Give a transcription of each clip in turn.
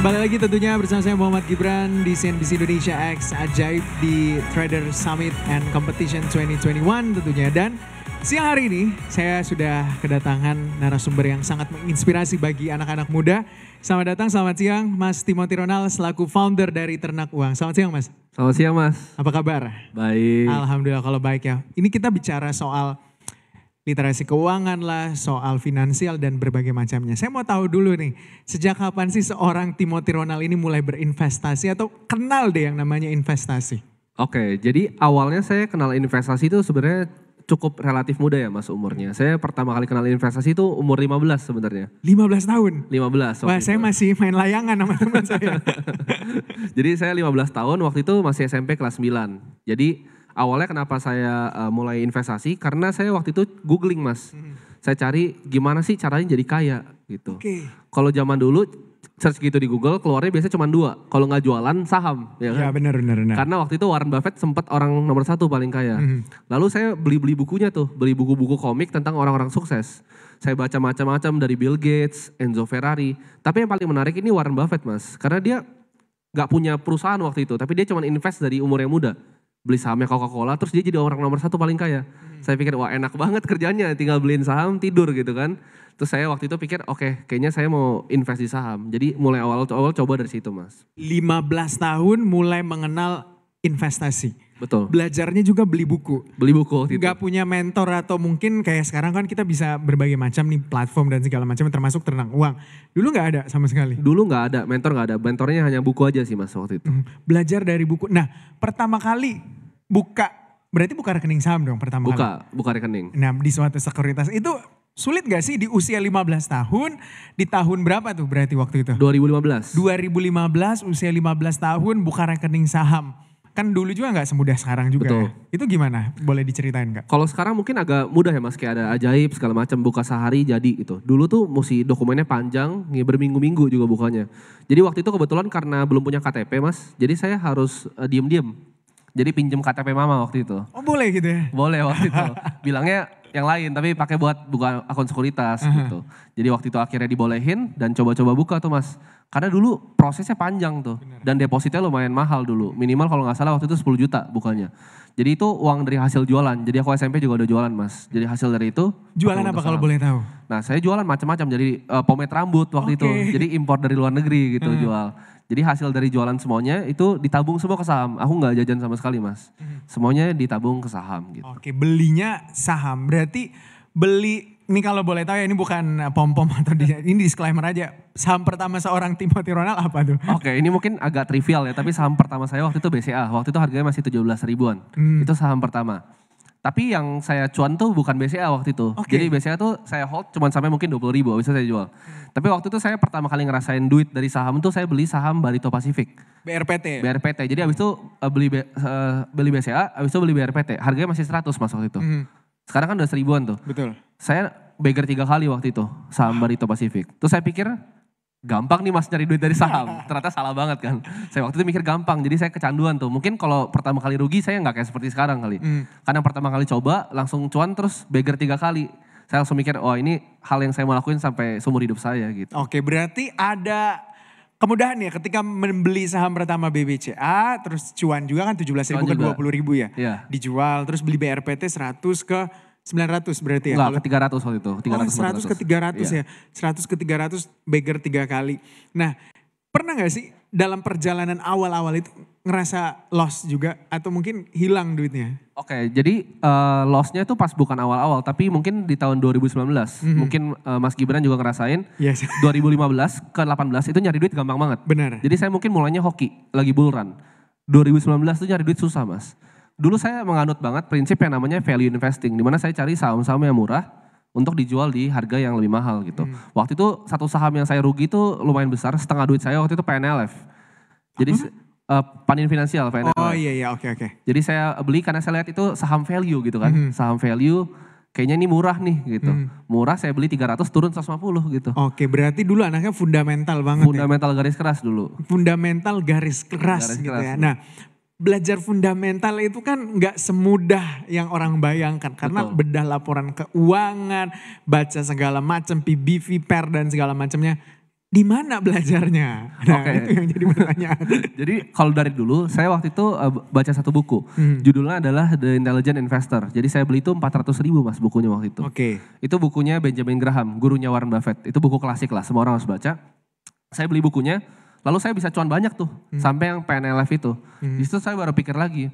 Kembali lagi tentunya bersama saya Muhammad Gibran di CNBC Indonesia X Ajaib di Trader Summit and Competition 2021 tentunya. Dan siang hari ini saya sudah kedatangan narasumber yang sangat menginspirasi bagi anak-anak muda. Selamat datang, selamat siang Mas Timothy Ronald selaku founder dari Ternak Uang. Selamat siang Mas. Selamat siang Mas. Apa kabar? Baik. Alhamdulillah kalau baik ya. Ini kita bicara soal literasi keuangan lah, soal finansial dan berbagai macamnya. Saya mau tahu dulu nih, sejak kapan sih seorang Timothy Ronald ini mulai berinvestasi atau kenal deh yang namanya investasi? Oke, jadi awalnya saya kenal investasi itu sebenarnya cukup relatif muda ya mas umurnya. Saya pertama kali kenal investasi itu umur 15 sebenarnya. 15 tahun? 15. Wah itu. saya masih main layangan sama teman saya. Jadi saya 15 tahun waktu itu masih SMP kelas 9. Jadi Awalnya kenapa saya uh, mulai investasi karena saya waktu itu googling mas, hmm. saya cari gimana sih caranya jadi kaya gitu. Okay. Kalau zaman dulu search gitu di Google keluarnya biasanya cuma dua. Kalau nggak jualan saham, ya iya, kan? Ya benar benar benar. Karena waktu itu Warren Buffett sempat orang nomor satu paling kaya. Mm. Lalu saya beli beli bukunya tuh, beli buku-buku komik tentang orang-orang sukses. Saya baca macam-macam dari Bill Gates, Enzo Ferrari. Tapi yang paling menarik ini Warren Buffett mas, karena dia gak punya perusahaan waktu itu, tapi dia cuma invest dari umur yang muda beli sahamnya Coca-Cola terus dia jadi orang nomor satu paling kaya. Hmm. Saya pikir wah enak banget kerjanya tinggal beliin saham tidur gitu kan. Terus saya waktu itu pikir oke okay, kayaknya saya mau invest di saham. Jadi mulai awal-awal coba dari situ mas. 15 tahun mulai mengenal investasi. Betul. Belajarnya juga beli buku. Beli buku tidak, Gak punya mentor atau mungkin kayak sekarang kan kita bisa berbagai macam nih platform dan segala macam termasuk tenang uang. Dulu gak ada sama sekali. Dulu gak ada, mentor gak ada. Mentornya hanya buku aja sih mas waktu itu. Hmm, belajar dari buku. Nah pertama kali buka, berarti buka rekening saham dong pertama buka, kali. Buka, buka rekening. Nah di suatu sekuritas itu Sulit gak sih di usia 15 tahun, di tahun berapa tuh berarti waktu itu? 2015. 2015 usia 15 tahun buka rekening saham kan dulu juga nggak semudah sekarang juga. Betul. Ya. Itu gimana? Boleh diceritain nggak? Kalau sekarang mungkin agak mudah ya mas, kayak ada ajaib segala macam buka sehari jadi itu. Dulu tuh mesti dokumennya panjang, nih berminggu-minggu juga bukanya. Jadi waktu itu kebetulan karena belum punya KTP mas, jadi saya harus uh, diem-diem. Jadi pinjem KTP mama waktu itu. Oh boleh gitu ya? Boleh waktu itu. Bilangnya yang lain tapi pakai buat buka akun sekuritas uh -huh. gitu. Jadi waktu itu akhirnya dibolehin dan coba-coba buka tuh Mas. Karena dulu prosesnya panjang tuh Bener. dan depositnya lumayan mahal dulu. Minimal kalau nggak salah waktu itu 10 juta bukannya. Jadi itu uang dari hasil jualan. Jadi aku SMP juga udah jualan, Mas. Jadi hasil dari itu jualan apa kalau boleh tahu? Nah, saya jualan macam-macam. Jadi uh, pomade rambut waktu okay. itu. Jadi impor dari luar negeri gitu hmm. jual. Jadi hasil dari jualan semuanya itu ditabung semua ke saham. Aku nggak jajan sama sekali, Mas. Hmm. Semuanya ditabung ke saham gitu. Oke, belinya saham. Berarti beli ini kalau boleh tahu ya ini bukan eh, pom-pom atau di, ini disclaimer aja. Saham pertama seorang Timothy Ronald apa tuh? Oke, okay, ini mungkin agak trivial ya, tapi saham pertama saya waktu itu BCA. Waktu itu harganya masih 17 ribuan. Hmm. Itu saham pertama. Tapi yang saya cuan tuh bukan BCA waktu itu. Okay. Jadi BCA tuh saya hold cuma sampai mungkin 20 ribu, bisa saya jual. Tapi waktu itu saya pertama kali ngerasain duit dari saham tuh saya beli saham Barito Pacific. BRPT. BRPT. Jadi abis itu eh, beli eh, beli BCA, Abis itu beli BRPT. Harganya masih 100 mas waktu itu. Hmm sekarang kan udah seribuan tuh. Betul. Saya beggar tiga kali waktu itu saham Barito Pacific. Terus saya pikir gampang nih mas nyari duit dari saham. Ternyata salah banget kan. Saya waktu itu mikir gampang, jadi saya kecanduan tuh. Mungkin kalau pertama kali rugi saya nggak kayak seperti sekarang kali. Hmm. Karena pertama kali coba langsung cuan terus beggar tiga kali. Saya langsung mikir, oh ini hal yang saya mau lakuin sampai seumur hidup saya gitu. Oke, berarti ada kemudahan ya ketika membeli saham pertama BBCA terus cuan juga kan 17 ribu cuan ke 20 ribu ya, ya dijual terus beli BRPT 100 ke 900 berarti ya? Enggak, ke 300 waktu itu. 300, oh, 100 ke 300 iya. ya. 100 ke 300 beggar 3 kali. Nah, pernah gak sih dalam perjalanan awal-awal itu ngerasa loss juga atau mungkin hilang duitnya? Oke, okay, jadi uh, lossnya itu pas bukan awal-awal, tapi mungkin di tahun 2019. Mm -hmm. Mungkin uh, Mas Gibran juga ngerasain yes. 2015 ke 18 itu nyari duit gampang banget. Benar. Jadi saya mungkin mulainya hoki, lagi bull run. 2019 itu nyari duit susah mas. Dulu saya menganut banget prinsip yang namanya value investing, dimana saya cari saham-saham yang murah, untuk dijual di harga yang lebih mahal gitu. Mm. Waktu itu satu saham yang saya rugi itu lumayan besar, setengah duit saya waktu itu PNLF. Jadi uh, panin finansial Oh iya iya oke okay, oke. Okay. Jadi saya beli karena saya lihat itu saham value gitu kan. Mm -hmm. Saham value kayaknya ini murah nih gitu. Mm. Murah saya beli 300 turun 150 gitu. Oke, berarti dulu anaknya fundamental banget ya? Fundamental ya? garis keras dulu. Fundamental garis keras garis gitu ya. Nah, belajar fundamental itu kan nggak semudah yang orang bayangkan karena Betul. bedah laporan keuangan, baca segala macam PBV, PER dan segala macamnya di mana belajarnya? Nah, okay. itu yang jadi pertanyaan. jadi kalau dari dulu saya waktu itu uh, baca satu buku. Hmm. Judulnya adalah The Intelligent Investor. Jadi saya beli itu 400 ribu mas bukunya waktu itu. Oke. Okay. Itu bukunya Benjamin Graham, gurunya Warren Buffett. Itu buku klasik lah, semua orang harus baca. Saya beli bukunya, lalu saya bisa cuan banyak tuh. Hmm. Sampai yang PNLF itu. Hmm. Di situ saya baru pikir lagi,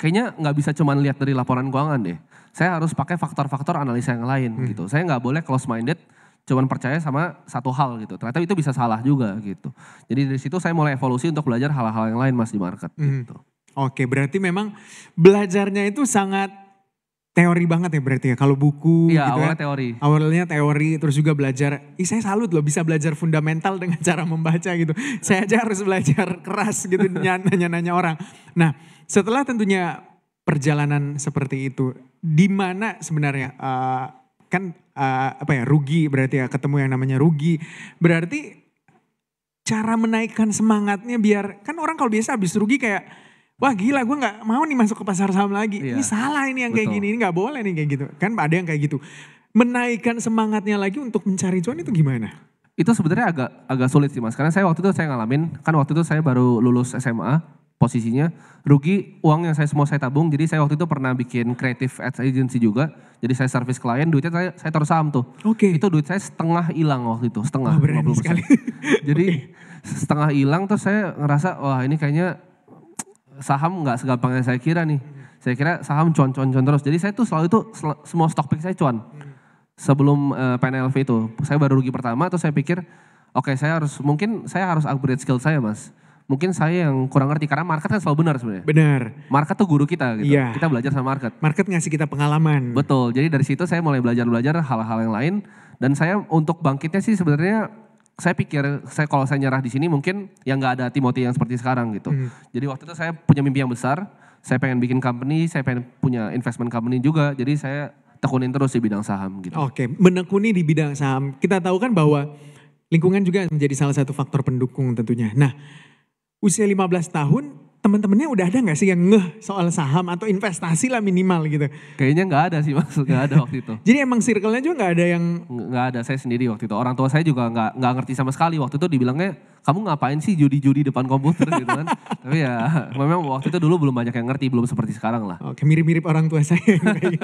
kayaknya nggak bisa cuman lihat dari laporan keuangan deh. Saya harus pakai faktor-faktor analisa yang lain hmm. gitu. Saya nggak boleh close minded cuman percaya sama satu hal gitu. Ternyata itu bisa salah juga gitu. Jadi dari situ saya mulai evolusi untuk belajar hal-hal yang lain mas di market hmm. gitu. Oke berarti memang belajarnya itu sangat teori banget ya berarti ya kalau buku iya, gitu ya, gitu awalnya ya. teori awalnya teori terus juga belajar ih saya salut loh bisa belajar fundamental dengan cara membaca gitu saya aja harus belajar keras gitu nanya-nanya orang nah setelah tentunya perjalanan seperti itu di mana sebenarnya uh, kan uh, apa ya rugi berarti ya ketemu yang namanya rugi berarti cara menaikkan semangatnya biar kan orang kalau biasa habis rugi kayak wah gila gue nggak mau nih masuk ke pasar saham lagi iya. ini salah ini yang Betul. kayak gini ini nggak boleh nih kayak gitu kan ada yang kayak gitu menaikkan semangatnya lagi untuk mencari cuan itu gimana itu sebenarnya agak agak sulit sih mas karena saya waktu itu saya ngalamin kan waktu itu saya baru lulus SMA posisinya rugi uang yang saya semua saya tabung jadi saya waktu itu pernah bikin kreatif ads agency juga jadi saya service klien duitnya saya saya taruh saham tuh oke okay. itu duit saya setengah hilang waktu itu setengah oh, 50 persen jadi okay. setengah hilang terus saya ngerasa wah ini kayaknya saham nggak segampang yang saya kira nih saya kira saham cuan-cuan-cuan terus jadi saya tuh selalu itu sel semua stock pick saya cuan iya. sebelum uh, eh, PNLV itu saya baru rugi pertama terus saya pikir oke okay, saya harus mungkin saya harus upgrade skill saya mas mungkin saya yang kurang ngerti karena market kan selalu benar sebenarnya. Benar. Market tuh guru kita gitu. Yeah. Kita belajar sama market. Market ngasih kita pengalaman. Betul. Jadi dari situ saya mulai belajar-belajar hal-hal yang lain dan saya untuk bangkitnya sih sebenarnya saya pikir saya kalau saya nyerah di sini mungkin yang nggak ada Timothy yang seperti sekarang gitu. Hmm. Jadi waktu itu saya punya mimpi yang besar, saya pengen bikin company, saya pengen punya investment company juga. Jadi saya tekunin terus di bidang saham gitu. Oke, menekuni di bidang saham. Kita tahu kan bahwa lingkungan juga menjadi salah satu faktor pendukung tentunya. Nah, usia 15 tahun teman-temannya udah ada nggak sih yang ngeh soal saham atau investasi lah minimal gitu? Kayaknya nggak ada sih mas, nggak ada waktu itu. Jadi emang circle-nya juga nggak ada yang? Nggak ada, saya sendiri waktu itu. Orang tua saya juga nggak nggak ngerti sama sekali waktu itu dibilangnya kamu ngapain sih judi-judi depan komputer gitu kan. Tapi ya memang waktu itu dulu belum banyak yang ngerti, belum seperti sekarang lah. Oke mirip-mirip orang tua saya. Gitu.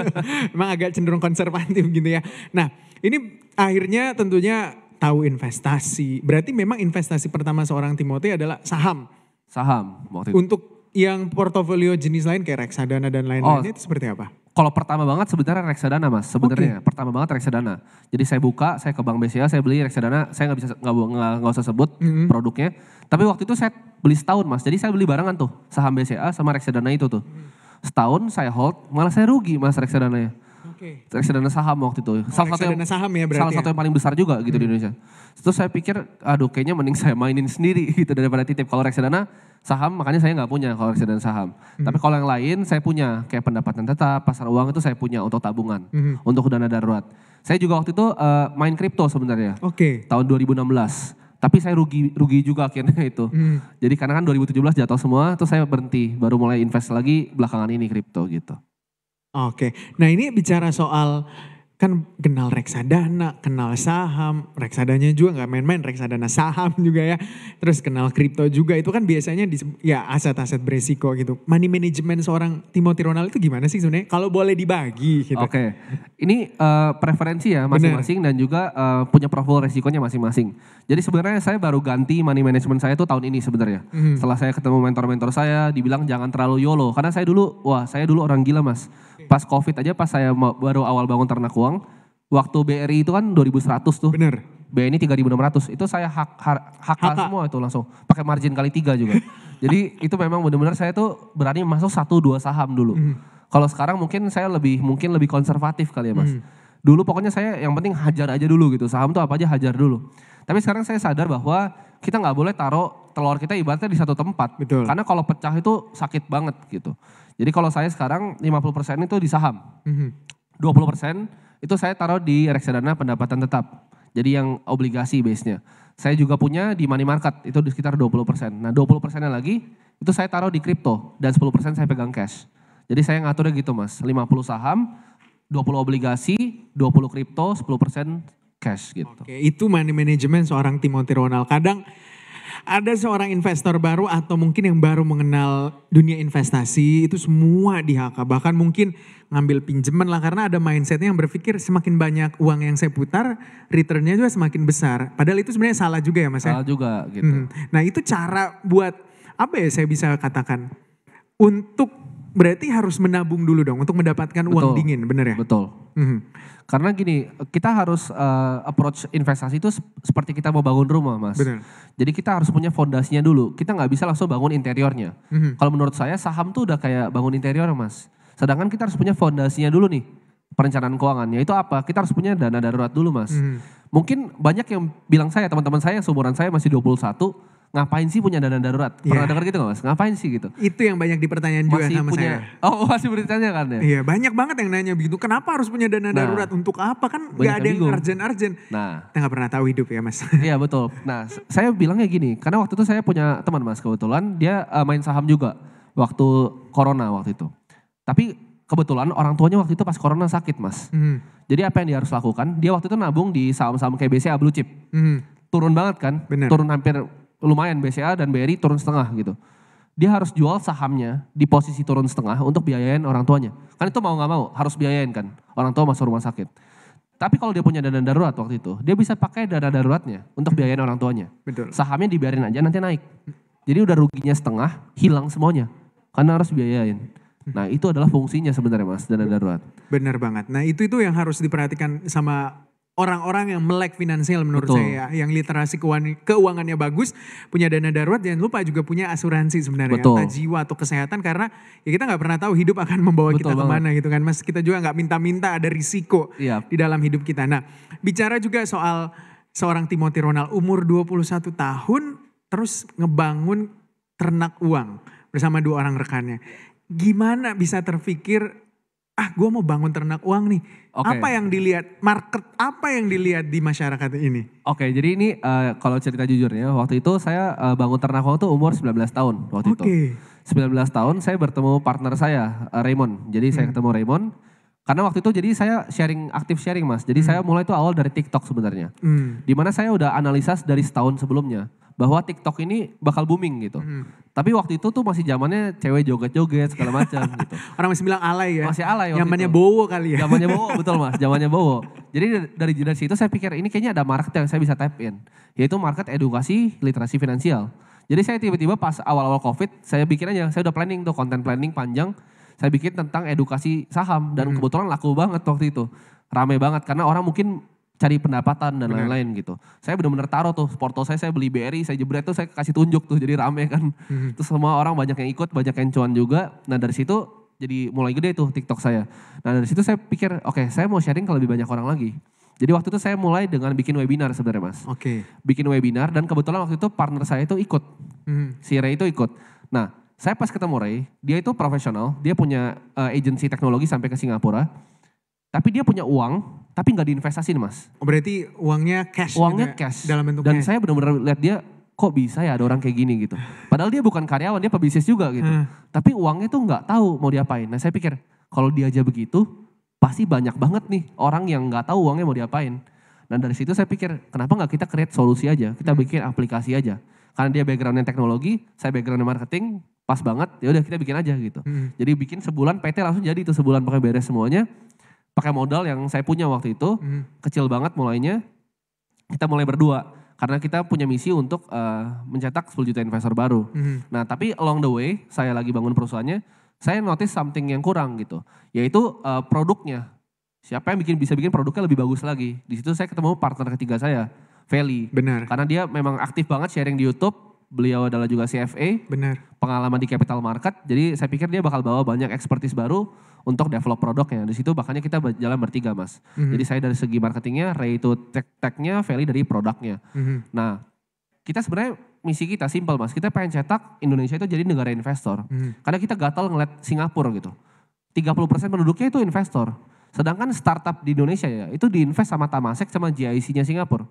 Emang agak cenderung konservatif gitu ya. Nah ini akhirnya tentunya tahu investasi. Berarti memang investasi pertama seorang Timothy adalah saham. Saham waktu itu. Untuk yang portofolio jenis lain kayak reksadana dan lain-lainnya oh, itu seperti apa? Kalau pertama banget sebenarnya reksadana mas, sebenarnya okay. pertama banget reksadana. Jadi saya buka, saya ke bank BCA, saya beli reksadana, saya nggak bisa nggak usah sebut mm -hmm. produknya. Tapi waktu itu saya beli setahun mas, jadi saya beli barengan tuh saham BCA sama reksadana itu tuh. Mm-hmm. Setahun saya hold, malah saya rugi mas reksadananya Okay. Reksadana saham waktu itu. Oh, salah satu yang, saham ya berarti. Salah ya? yang paling besar juga gitu hmm. di Indonesia. Terus saya pikir aduh kayaknya mending saya mainin sendiri gitu daripada titip. Kalau reksadana saham makanya saya nggak punya kalau reksadana saham. Hmm. Tapi kalau yang lain saya punya kayak pendapatan tetap, pasar uang itu saya punya untuk tabungan, hmm. untuk dana darurat. Saya juga waktu itu uh, main kripto sebenarnya. Oke. Okay. Tahun 2016 tapi saya rugi rugi juga akhirnya itu. Hmm. Jadi karena kan 2017 jatuh semua, terus saya berhenti, baru mulai invest lagi belakangan ini kripto gitu. Oke. Nah ini bicara soal kan kenal reksadana, kenal saham, reksadanya juga nggak main-main, reksadana saham juga ya. Terus kenal kripto juga itu kan biasanya di ya aset-aset beresiko gitu. Money management seorang Timothy Ronald itu gimana sih sebenarnya? Kalau boleh dibagi gitu. Oke. Okay. Ini uh, preferensi ya masing-masing dan juga uh, punya profil resikonya masing-masing. Jadi sebenarnya saya baru ganti money management saya tuh tahun ini sebenarnya. Hmm. Setelah saya ketemu mentor-mentor saya dibilang jangan terlalu YOLO karena saya dulu wah, saya dulu orang gila, Mas pas covid aja pas saya baru awal bangun ternak uang waktu BRI itu kan 2100 tuh bener BNI 3600 itu saya hak hak, hak semua itu langsung pakai margin kali tiga juga jadi itu memang benar-benar saya tuh berani masuk satu dua saham dulu mm. kalau sekarang mungkin saya lebih mungkin lebih konservatif kali ya mas mm. dulu pokoknya saya yang penting hajar aja dulu gitu saham tuh apa aja hajar dulu tapi sekarang saya sadar bahwa kita nggak boleh taruh telur kita ibaratnya di satu tempat. Betul. Karena kalau pecah itu sakit banget gitu. Jadi kalau saya sekarang 50% itu di saham. Mm -hmm. 20% itu saya taruh di reksadana pendapatan tetap. Jadi yang obligasi base-nya. Saya juga punya di money market itu di sekitar 20%. Nah 20%-nya lagi itu saya taruh di kripto dan 10% saya pegang cash. Jadi saya ngaturnya gitu mas, 50 saham, 20 obligasi, 20 kripto, 10% podcast gitu. Oke, itu money management seorang Timothy Ronald. Kadang ada seorang investor baru atau mungkin yang baru mengenal dunia investasi itu semua di HK. Bahkan mungkin ngambil pinjaman lah karena ada mindsetnya yang berpikir semakin banyak uang yang saya putar, returnnya juga semakin besar. Padahal itu sebenarnya salah juga ya mas salah ya? Salah juga gitu. Hmm. Nah itu cara buat apa ya saya bisa katakan untuk berarti harus menabung dulu dong untuk mendapatkan betul, uang dingin, bener ya? Betul. Mm-hmm. Karena gini, kita harus uh, approach investasi itu seperti kita mau bangun rumah, mas. Bener. Jadi kita harus punya fondasinya dulu. Kita nggak bisa langsung bangun interiornya. Mm-hmm. Kalau menurut saya saham tuh udah kayak bangun interior, mas. Sedangkan kita harus punya fondasinya dulu nih perencanaan keuangannya itu apa? Kita harus punya dana darurat dulu, mas. Mm-hmm. Mungkin banyak yang bilang saya, teman-teman saya yang seumuran saya masih 21 ngapain sih punya dana darurat? Pernah yeah. dengar gitu gak mas? Ngapain sih gitu? Itu yang banyak dipertanyaan masih juga sama punya, saya. Oh masih bertanya kan ya? Iya banyak banget yang nanya begitu. Kenapa harus punya dana nah. darurat? Untuk apa? Kan gak ada yang arjen-arjen. Nah. Kita gak pernah tahu hidup ya mas. Iya betul. Nah saya bilangnya gini. Karena waktu itu saya punya teman mas kebetulan. Dia uh, main saham juga. Waktu corona waktu itu. Tapi kebetulan orang tuanya waktu itu pas corona sakit mas. Mm. Jadi apa yang dia harus lakukan? Dia waktu itu nabung di saham-saham BCA Blue Chip. Mm. Turun banget kan? Bener. Turun hampir lumayan BCA dan BRI turun setengah gitu. Dia harus jual sahamnya di posisi turun setengah untuk biayain orang tuanya. Kan itu mau nggak mau harus biayain kan. Orang tua masuk rumah sakit. Tapi kalau dia punya dana darurat waktu itu, dia bisa pakai dana daruratnya untuk biayain orang tuanya. Betul. Sahamnya dibiarin aja nanti naik. Jadi udah ruginya setengah, hilang semuanya. Karena harus biayain. Nah itu adalah fungsinya sebenarnya mas, dana darurat. benar banget. Nah itu itu yang harus diperhatikan sama orang-orang yang melek finansial menurut Betul. saya, ya, yang literasi keuangannya bagus, punya dana darurat, jangan lupa juga punya asuransi sebenarnya, Betul. entah jiwa atau kesehatan, karena ya kita nggak pernah tahu hidup akan membawa Betul kita kemana gitu kan, mas. Kita juga nggak minta-minta ada risiko yep. Iya. di dalam hidup kita. Nah, bicara juga soal seorang Timothy Ronald umur 21 tahun, terus ngebangun ternak uang bersama dua orang rekannya. Gimana bisa terpikir ah gue mau bangun ternak uang nih. Okay. Apa yang dilihat market apa yang dilihat di masyarakat ini? Oke, okay, jadi ini uh, kalau cerita jujurnya waktu itu saya uh, bangun ternak uang tuh umur 19 tahun waktu okay. itu. 19 tahun saya bertemu partner saya eh, Raymond. Jadi hmm. saya ketemu Raymond karena waktu itu jadi saya sharing aktif sharing mas. Jadi hmm. saya mulai itu awal dari TikTok sebenarnya. Hmm. Dimana saya udah analisa dari setahun sebelumnya bahwa TikTok ini bakal booming gitu. Hmm. Tapi waktu itu tuh masih zamannya cewek joget-joget segala macam gitu. Orang masih bilang alay ya. Masih alay Zamannya bowo kali ya. Zamannya bowo, betul Mas. Zamannya bowo. Jadi dari generasi itu saya pikir ini kayaknya ada market yang saya bisa tap in, yaitu market edukasi literasi finansial. Jadi saya tiba-tiba pas awal-awal Covid, saya bikin aja, saya udah planning tuh konten planning panjang saya bikin tentang edukasi saham dan hmm. kebetulan laku banget waktu itu. Rame banget karena orang mungkin cari pendapatan dan lain-lain gitu. Saya benar-benar taruh tuh porto saya, saya beli BRI, saya jebret tuh saya kasih tunjuk tuh jadi rame kan. Hmm. Terus semua orang banyak yang ikut, banyak yang cuan juga. Nah dari situ jadi mulai gede tuh TikTok saya. Nah dari situ saya pikir, oke okay, saya mau sharing ke lebih banyak orang lagi. Jadi waktu itu saya mulai dengan bikin webinar sebenarnya mas. Oke. Okay. Bikin webinar dan kebetulan waktu itu partner saya itu ikut. Hmm. Si Ray itu ikut. Nah saya pas ketemu Ray, dia itu profesional, dia punya uh, agensi teknologi sampai ke Singapura. Tapi dia punya uang, tapi nggak diinvestasi mas. Oh, berarti uangnya cash? Gitu uangnya gitu cash. Dalam bentuknya. Dan saya benar-benar lihat dia, kok bisa ya ada orang kayak gini gitu. Padahal dia bukan karyawan, dia pebisnis juga gitu. Hmm. Tapi uangnya tuh nggak tahu mau diapain. Nah saya pikir, kalau dia aja begitu, pasti banyak banget nih orang yang nggak tahu uangnya mau diapain. Dan dari situ saya pikir, kenapa nggak kita create solusi aja, kita hmm. bikin aplikasi aja. Karena dia backgroundnya teknologi, saya backgroundnya marketing, pas banget ya udah kita bikin aja gitu. Hmm. Jadi bikin sebulan PT langsung jadi itu sebulan pakai beres semuanya. Pakai modal yang saya punya waktu itu hmm. kecil banget mulainya. Kita mulai berdua karena kita punya misi untuk uh, mencetak 10 juta investor baru. Hmm. Nah, tapi along the way saya lagi bangun perusahaannya, saya notice something yang kurang gitu, yaitu uh, produknya. Siapa yang bikin bisa bikin produknya lebih bagus lagi? Di situ saya ketemu partner ketiga saya, Feli. Benar. Karena dia memang aktif banget sharing di YouTube beliau adalah juga CFA. Benar. Pengalaman di capital market. Jadi saya pikir dia bakal bawa banyak ekspertis baru untuk develop produknya. Di situ makanya kita jalan bertiga mas. Mm-hmm. Jadi saya dari segi marketingnya, Ray itu tech-technya, Feli dari produknya. Mm-hmm. Nah kita sebenarnya misi kita simple mas. Kita pengen cetak Indonesia itu jadi negara investor. Mm-hmm. Karena kita gatal ngeliat Singapura gitu. 30% penduduknya itu investor. Sedangkan startup di Indonesia ya, itu diinvest sama Tamasek sama GIC-nya Singapura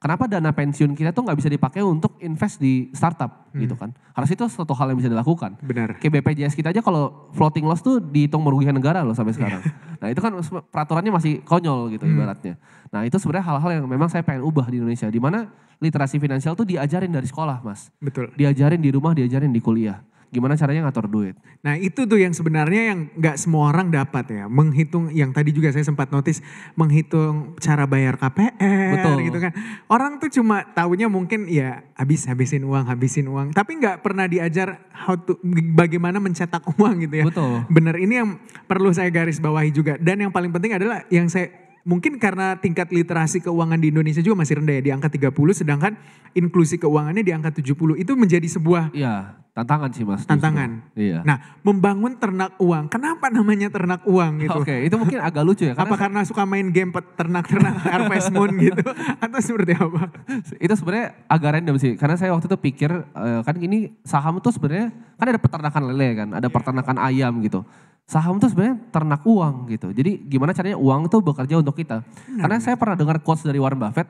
kenapa dana pensiun kita tuh nggak bisa dipakai untuk invest di startup hmm. gitu kan. Harus itu satu hal yang bisa dilakukan. Benar. Kayak BPJS kita aja kalau floating loss tuh dihitung merugikan negara loh sampai iya. sekarang. Nah itu kan peraturannya masih konyol gitu hmm. ibaratnya. Nah itu sebenarnya hal-hal yang memang saya pengen ubah di Indonesia. Dimana literasi finansial tuh diajarin dari sekolah mas. Betul. Diajarin di rumah, diajarin di kuliah gimana caranya ngatur duit. Nah itu tuh yang sebenarnya yang gak semua orang dapat ya. Menghitung yang tadi juga saya sempat notice menghitung cara bayar KPR Betul. gitu kan. Orang tuh cuma tahunya mungkin ya habis habisin uang habisin uang. Tapi gak pernah diajar how to bagaimana mencetak uang gitu ya. Betul. Bener ini yang perlu saya garis bawahi juga. Dan yang paling penting adalah yang saya mungkin karena tingkat literasi keuangan di Indonesia juga masih rendah ya di angka 30 sedangkan inklusi keuangannya di angka 70 itu menjadi sebuah ya tantangan sih Mas. Tantangan. Iya. Nah, membangun ternak uang. Kenapa namanya ternak uang gitu? Oke, itu mungkin agak lucu ya. Karena apa karena suka main game ternak-ternak Harvest Moon gitu atau seperti apa? Itu sebenarnya agak random sih karena saya waktu itu pikir eh, kan ini saham itu sebenarnya kan ada peternakan lele kan, ada iya. peternakan ayam gitu. Saham tuh sebenarnya ternak uang gitu. Jadi gimana caranya uang itu bekerja untuk kita. Benar. Karena saya pernah dengar quotes dari Warren Buffett,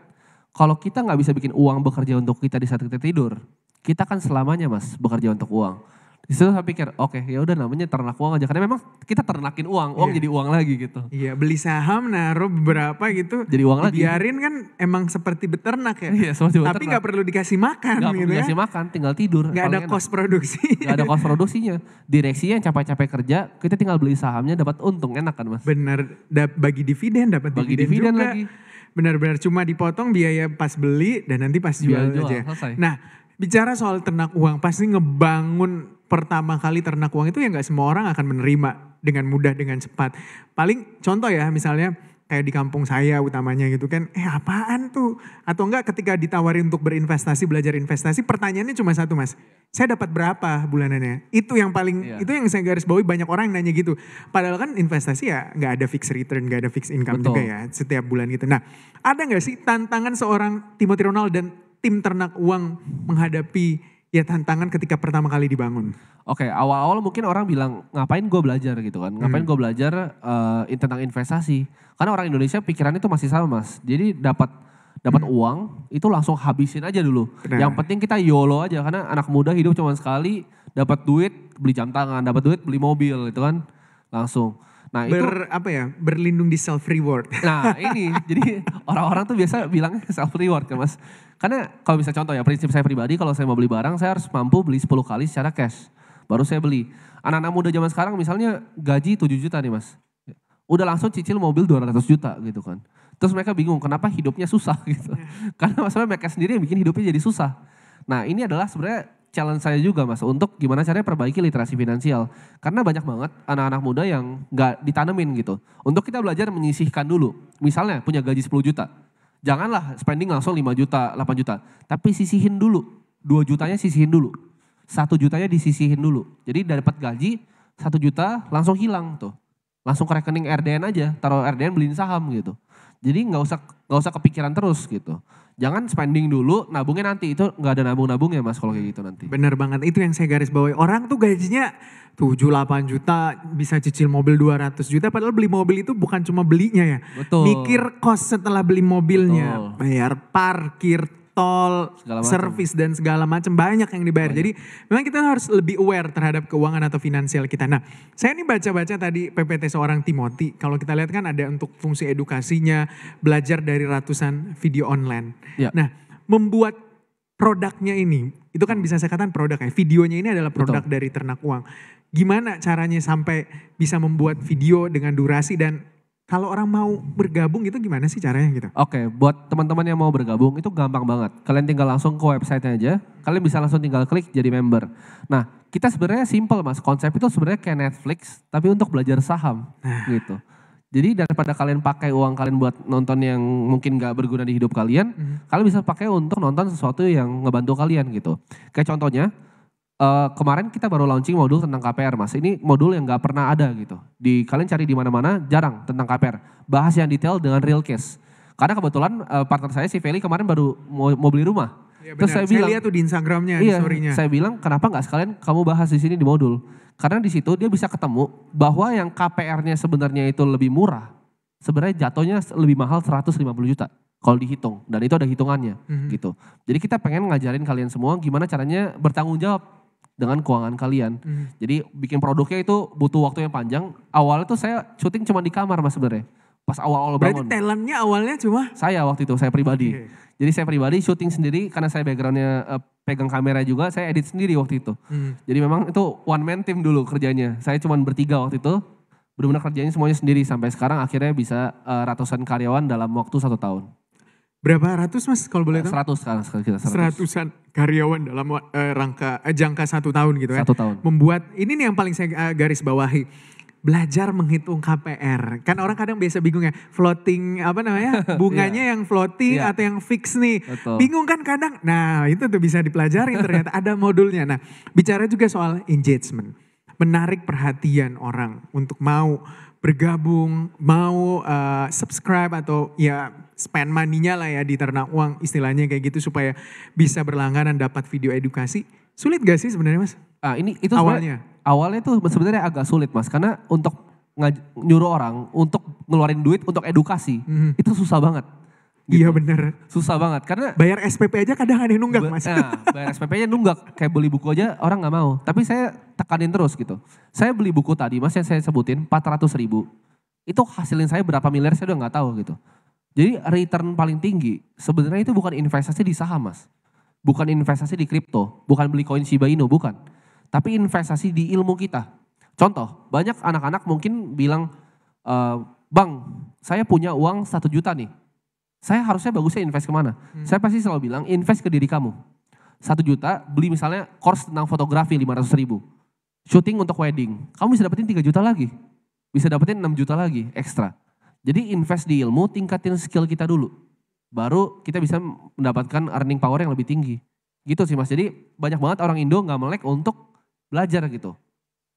kalau kita nggak bisa bikin uang bekerja untuk kita di saat kita tidur, kita kan selamanya mas bekerja untuk uang. Di situ saya pikir, oke okay, ya udah namanya ternak uang aja karena memang kita ternakin uang, uang yeah. jadi uang lagi gitu. Iya, yeah, beli saham naruh beberapa gitu. Jadi uang lagi. Biarin kan emang seperti beternak ya. Iya, yeah, seperti beternak. Tapi nggak perlu dikasih makan gak gitu perlu dikasih kan. makan, tinggal tidur. Gak ada kos produksi. Gak ada kos produksinya. Direksi yang capek-capek kerja, kita tinggal beli sahamnya dapat untung, enak kan Mas? Bener, bagi dividen dapat bagi dividen, dividen lagi. Benar-benar cuma dipotong biaya pas beli dan nanti pas jual, jual aja. Selesai. Nah, bicara soal ternak uang pasti ngebangun pertama kali ternak uang itu ya nggak semua orang akan menerima dengan mudah dengan cepat. Paling contoh ya misalnya kayak di kampung saya utamanya gitu kan, eh apaan tuh? Atau enggak ketika ditawarin untuk berinvestasi, belajar investasi, pertanyaannya cuma satu mas, saya dapat berapa bulanannya? Itu yang paling, yeah. itu yang saya garis bawahi banyak orang yang nanya gitu. Padahal kan investasi ya nggak ada fixed return, nggak ada fixed income Betul. juga ya setiap bulan gitu. Nah ada nggak sih tantangan seorang Timothy Ronald dan tim ternak uang menghadapi Ya tantangan ketika pertama kali dibangun. Oke, okay, awal-awal mungkin orang bilang ngapain gue belajar gitu kan, ngapain hmm. gue belajar uh, tentang investasi. Karena orang Indonesia pikirannya itu masih sama mas. Jadi dapat dapat hmm. uang itu langsung habisin aja dulu. Nah. Yang penting kita yolo aja karena anak muda hidup cuma sekali, dapat duit beli jam tangan, dapat duit beli mobil gitu kan, langsung. Nah, Ber, itu apa ya? Berlindung di self reward. Nah, ini jadi orang-orang tuh biasa bilang self reward kan, Mas. Karena kalau bisa contoh ya prinsip saya pribadi kalau saya mau beli barang saya harus mampu beli 10 kali secara cash. Baru saya beli. Anak-anak muda zaman sekarang misalnya gaji 7 juta nih mas. Udah langsung cicil mobil 200 juta gitu kan. Terus mereka bingung kenapa hidupnya susah gitu. Karena masalah mereka sendiri yang bikin hidupnya jadi susah. Nah ini adalah sebenarnya challenge saya juga mas untuk gimana caranya perbaiki literasi finansial karena banyak banget anak-anak muda yang gak ditanemin gitu untuk kita belajar menyisihkan dulu misalnya punya gaji 10 juta Janganlah spending langsung 5 juta, 8 juta. Tapi sisihin dulu. 2 jutanya sisihin dulu. 1 jutanya disisihin dulu. Jadi dapat gaji 1 juta langsung hilang tuh. Langsung ke rekening RDN aja, taruh RDN beliin saham gitu. Jadi nggak usah nggak usah kepikiran terus gitu jangan spending dulu, nabungnya nanti. Itu nggak ada nabung-nabung ya mas kalau kayak gitu nanti. Bener banget, itu yang saya garis bawahi. Orang tuh gajinya 7-8 juta bisa cicil mobil 200 juta padahal beli mobil itu bukan cuma belinya ya. Betul. Mikir kos setelah beli mobilnya. Betul. Bayar parkir, tol, servis dan segala macam banyak yang dibayar. Banyak. Jadi memang kita harus lebih aware terhadap keuangan atau finansial kita. Nah, saya ini baca-baca tadi PPT seorang Timothy. Kalau kita lihat kan ada untuk fungsi edukasinya, belajar dari ratusan video online. Ya. Nah, membuat produknya ini, itu kan bisa saya katakan produknya Videonya ini adalah produk Betul. dari ternak uang. Gimana caranya sampai bisa membuat video dengan durasi dan kalau orang mau bergabung itu gimana sih caranya gitu? Oke, okay, buat teman-teman yang mau bergabung itu gampang banget. Kalian tinggal langsung ke websitenya aja. Kalian bisa langsung tinggal klik jadi member. Nah, kita sebenarnya simple mas. Konsep itu sebenarnya kayak Netflix, tapi untuk belajar saham nah. gitu. Jadi daripada kalian pakai uang kalian buat nonton yang mungkin gak berguna di hidup kalian, mm -hmm. kalian bisa pakai untuk nonton sesuatu yang ngebantu kalian gitu. Kayak contohnya, uh, kemarin kita baru launching modul tentang KPR mas. Ini modul yang nggak pernah ada gitu. Di kalian cari di mana-mana jarang tentang KPR. Bahas yang detail dengan real case. Karena kebetulan uh, partner saya si Feli kemarin baru mau, mau beli rumah. Ya, Terus saya, saya bilang, lihat tuh di Instagramnya, iya, di Saya bilang kenapa nggak sekalian kamu bahas di sini di modul? Karena di situ dia bisa ketemu bahwa yang KPR-nya sebenarnya itu lebih murah. Sebenarnya jatuhnya lebih mahal 150 juta kalau dihitung dan itu ada hitungannya mm -hmm. gitu. Jadi kita pengen ngajarin kalian semua gimana caranya bertanggung jawab dengan keuangan kalian. Hmm. Jadi bikin produknya itu butuh waktu yang panjang. Awalnya tuh saya syuting cuma di kamar mas sebenarnya. Pas awal-awal bangun. Berarti talentnya awalnya cuma? Saya waktu itu, saya pribadi. Okay. Jadi saya pribadi syuting sendiri karena saya backgroundnya uh, pegang kamera juga, saya edit sendiri waktu itu. Hmm. Jadi memang itu one man team dulu kerjanya. Saya cuma bertiga waktu itu. Benar-benar kerjanya semuanya sendiri sampai sekarang akhirnya bisa uh, ratusan karyawan dalam waktu satu tahun berapa ratus mas kalau boleh tahu? Seratus kan, sekarang kita Seratusan karyawan dalam uh, rangka uh, jangka satu tahun gitu kan. Satu tahun. Membuat ini nih yang paling saya uh, garis bawahi belajar menghitung KPR. Kan orang kadang biasa bingung ya, floating apa namanya? Iya. Bunganya yeah. yang floating yeah. atau yang fix nih. Betul. Bingung kan kadang. Nah, itu tuh bisa dipelajari ternyata ada modulnya. Nah, bicara juga soal engagement. Menarik perhatian orang untuk mau bergabung, mau uh, subscribe atau ya spend money-nya lah ya di ternak uang istilahnya kayak gitu supaya bisa berlangganan dapat video edukasi. Sulit gak sih sebenarnya Mas? Uh, ini itu awalnya. Awalnya tuh sebenarnya agak sulit Mas karena untuk nyuruh orang untuk ngeluarin duit untuk edukasi mm -hmm. itu susah banget. Iya, gitu. Iya benar. Susah banget karena bayar SPP aja kadang ada yang nunggak Mas. Nah, bayar SPP-nya nunggak. Kayak beli buku aja orang nggak mau. Tapi saya tekanin terus gitu. Saya beli buku tadi Mas yang saya sebutin 400 ribu. Itu hasilin saya berapa miliar saya udah nggak tahu gitu. Jadi return paling tinggi sebenarnya itu bukan investasi di saham Mas. Bukan investasi di kripto, bukan beli koin Shiba Inu, bukan. Tapi investasi di ilmu kita. Contoh, banyak anak-anak mungkin bilang, e, Bang, saya punya uang satu juta nih saya harusnya bagusnya invest kemana? Hmm. Saya pasti selalu bilang invest ke diri kamu. Satu juta beli misalnya course tentang fotografi 500 ribu. Shooting untuk wedding. Kamu bisa dapetin 3 juta lagi. Bisa dapetin 6 juta lagi ekstra. Jadi invest di ilmu, tingkatin skill kita dulu. Baru kita bisa mendapatkan earning power yang lebih tinggi. Gitu sih mas. Jadi banyak banget orang Indo nggak melek untuk belajar gitu